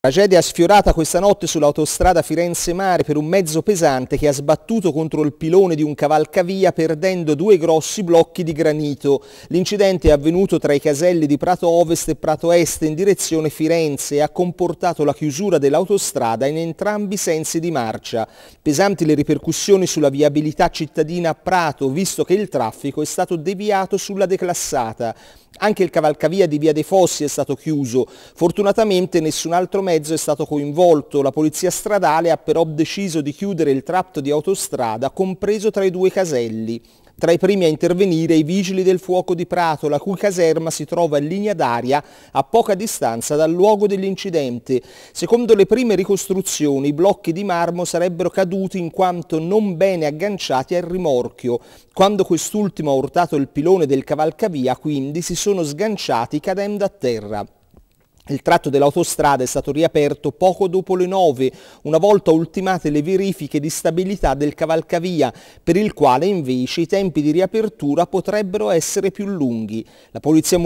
Tragedia sfiorata questa notte sull'autostrada Firenze-Mare per un mezzo pesante che ha sbattuto contro il pilone di un cavalcavia perdendo due grossi blocchi di granito. L'incidente è avvenuto tra i caselli di Prato Ovest e Prato Est in direzione Firenze e ha comportato la chiusura dell'autostrada in entrambi i sensi di marcia. Pesanti le ripercussioni sulla viabilità cittadina a Prato visto che il traffico è stato deviato sulla declassata. Anche il cavalcavia di Via dei Fossi è stato chiuso. Fortunatamente nessun altro mezzo è stato coinvolto. La polizia stradale ha però deciso di chiudere il tratto di autostrada compreso tra i due caselli. Tra i primi a intervenire i vigili del fuoco di Prato, la cui caserma si trova in linea d'aria a poca distanza dal luogo dell'incidente. Secondo le prime ricostruzioni i blocchi di marmo sarebbero caduti in quanto non bene agganciati al rimorchio. Quando quest'ultimo ha urtato il pilone del cavalcavia quindi si sono sganciati cadendo a terra. Il tratto dell'autostrada è stato riaperto poco dopo le 9, una volta ultimate le verifiche di stabilità del cavalcavia, per il quale invece i tempi di riapertura potrebbero essere più lunghi. La polizia